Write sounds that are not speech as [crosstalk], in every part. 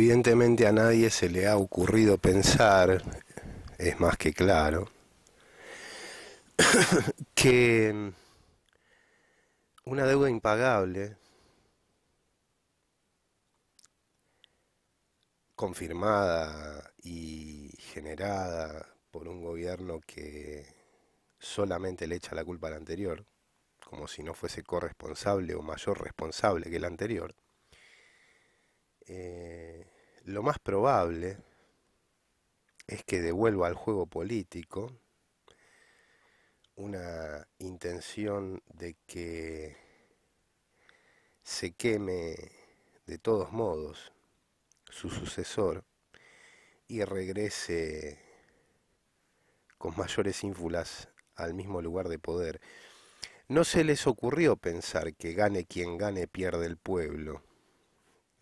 Evidentemente a nadie se le ha ocurrido pensar, es más que claro, [coughs] que una deuda impagable confirmada y generada por un gobierno que solamente le echa la culpa al anterior, como si no fuese corresponsable o mayor responsable que el anterior, eh, lo más probable es que devuelva al juego político una intención de que se queme de todos modos su sucesor y regrese con mayores ínfulas al mismo lugar de poder. No se les ocurrió pensar que gane quien gane pierde el pueblo.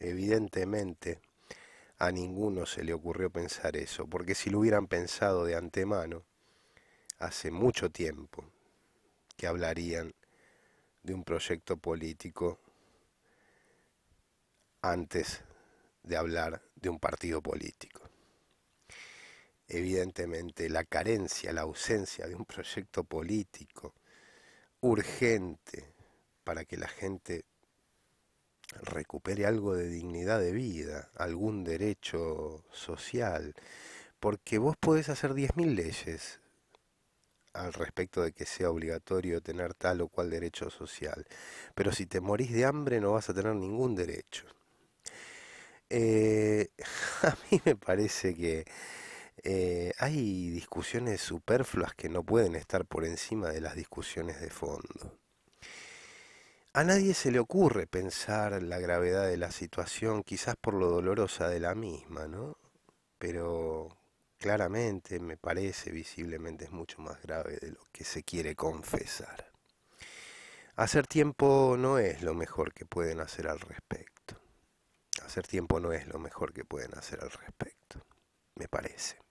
Evidentemente, a ninguno se le ocurrió pensar eso, porque si lo hubieran pensado de antemano, hace mucho tiempo que hablarían de un proyecto político antes de hablar de un partido político. Evidentemente, la carencia, la ausencia de un proyecto político urgente para que la gente recupere algo de dignidad de vida, algún derecho social, porque vos podés hacer 10.000 leyes al respecto de que sea obligatorio tener tal o cual derecho social, pero si te morís de hambre no vas a tener ningún derecho. Eh, [laughs] a mí me parece que eh, hay discusiones superfluas que no pueden estar por encima de las discusiones de fondo. A nadie se le ocurre pensar la gravedad de la situación, quizás por lo dolorosa de la misma, ¿no? Pero claramente, me parece, visiblemente es mucho más grave de lo que se quiere confesar. Hacer tiempo no es lo mejor que pueden hacer al respecto. Hacer tiempo no es lo mejor que pueden hacer al respecto, me parece.